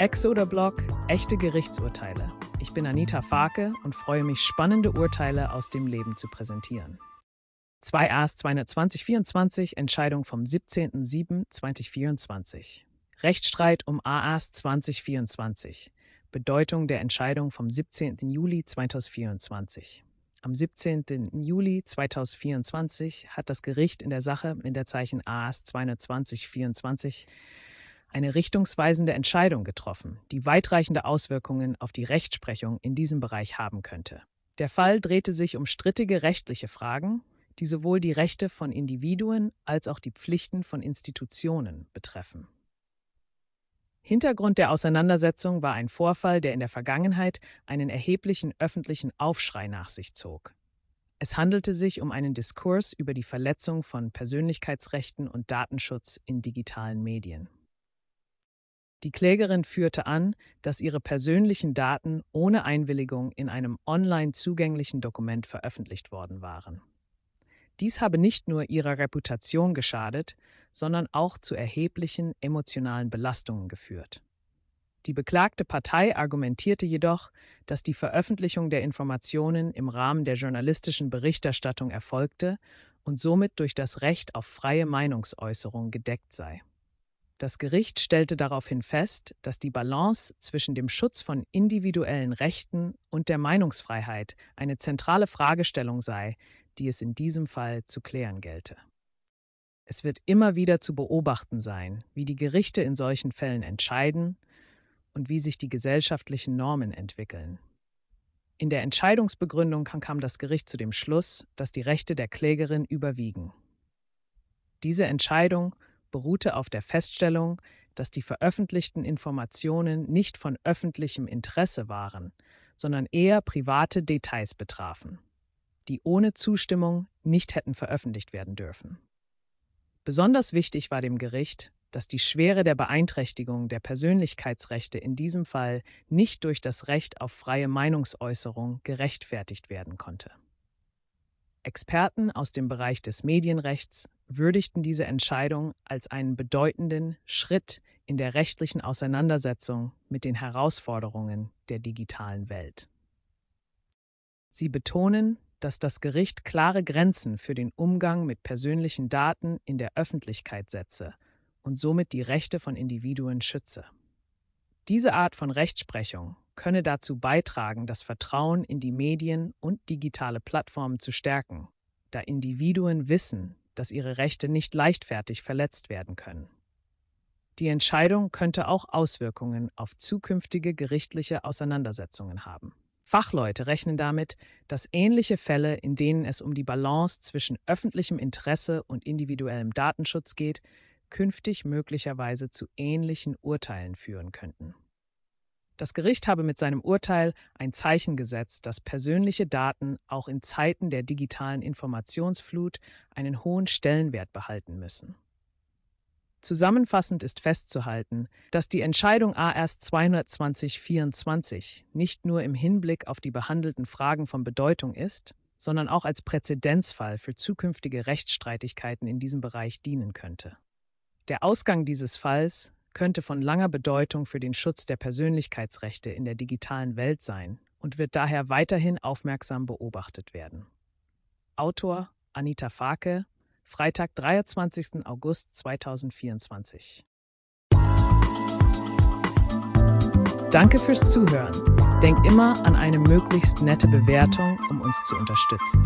Exoder Blog, echte Gerichtsurteile. Ich bin Anita Farke und freue mich, spannende Urteile aus dem Leben zu präsentieren. 2 AS 22024, Entscheidung vom 17.07.2024. Rechtsstreit um AAS 2024. Bedeutung der Entscheidung vom 17. Juli 2024. Am 17. Juli 2024 hat das Gericht in der Sache in der Zeichen AAS 22024 eine richtungsweisende Entscheidung getroffen, die weitreichende Auswirkungen auf die Rechtsprechung in diesem Bereich haben könnte. Der Fall drehte sich um strittige rechtliche Fragen, die sowohl die Rechte von Individuen als auch die Pflichten von Institutionen betreffen. Hintergrund der Auseinandersetzung war ein Vorfall, der in der Vergangenheit einen erheblichen öffentlichen Aufschrei nach sich zog. Es handelte sich um einen Diskurs über die Verletzung von Persönlichkeitsrechten und Datenschutz in digitalen Medien. Die Klägerin führte an, dass ihre persönlichen Daten ohne Einwilligung in einem online zugänglichen Dokument veröffentlicht worden waren. Dies habe nicht nur ihrer Reputation geschadet, sondern auch zu erheblichen emotionalen Belastungen geführt. Die beklagte Partei argumentierte jedoch, dass die Veröffentlichung der Informationen im Rahmen der journalistischen Berichterstattung erfolgte und somit durch das Recht auf freie Meinungsäußerung gedeckt sei. Das Gericht stellte daraufhin fest, dass die Balance zwischen dem Schutz von individuellen Rechten und der Meinungsfreiheit eine zentrale Fragestellung sei, die es in diesem Fall zu klären gelte. Es wird immer wieder zu beobachten sein, wie die Gerichte in solchen Fällen entscheiden und wie sich die gesellschaftlichen Normen entwickeln. In der Entscheidungsbegründung kam das Gericht zu dem Schluss, dass die Rechte der Klägerin überwiegen. Diese Entscheidung beruhte auf der Feststellung, dass die veröffentlichten Informationen nicht von öffentlichem Interesse waren, sondern eher private Details betrafen, die ohne Zustimmung nicht hätten veröffentlicht werden dürfen. Besonders wichtig war dem Gericht, dass die Schwere der Beeinträchtigung der Persönlichkeitsrechte in diesem Fall nicht durch das Recht auf freie Meinungsäußerung gerechtfertigt werden konnte. Experten aus dem Bereich des Medienrechts würdigten diese Entscheidung als einen bedeutenden Schritt in der rechtlichen Auseinandersetzung mit den Herausforderungen der digitalen Welt. Sie betonen, dass das Gericht klare Grenzen für den Umgang mit persönlichen Daten in der Öffentlichkeit setze und somit die Rechte von Individuen schütze. Diese Art von Rechtsprechung könne dazu beitragen, das Vertrauen in die Medien und digitale Plattformen zu stärken, da Individuen wissen, dass ihre Rechte nicht leichtfertig verletzt werden können. Die Entscheidung könnte auch Auswirkungen auf zukünftige gerichtliche Auseinandersetzungen haben. Fachleute rechnen damit, dass ähnliche Fälle, in denen es um die Balance zwischen öffentlichem Interesse und individuellem Datenschutz geht, künftig möglicherweise zu ähnlichen Urteilen führen könnten. Das Gericht habe mit seinem Urteil ein Zeichen gesetzt, dass persönliche Daten auch in Zeiten der digitalen Informationsflut einen hohen Stellenwert behalten müssen. Zusammenfassend ist festzuhalten, dass die Entscheidung ARS 22024 nicht nur im Hinblick auf die behandelten Fragen von Bedeutung ist, sondern auch als Präzedenzfall für zukünftige Rechtsstreitigkeiten in diesem Bereich dienen könnte. Der Ausgang dieses Falls könnte von langer Bedeutung für den Schutz der Persönlichkeitsrechte in der digitalen Welt sein und wird daher weiterhin aufmerksam beobachtet werden. Autor Anita Farke, Freitag, 23. August 2024. Danke fürs Zuhören. Denk immer an eine möglichst nette Bewertung, um uns zu unterstützen.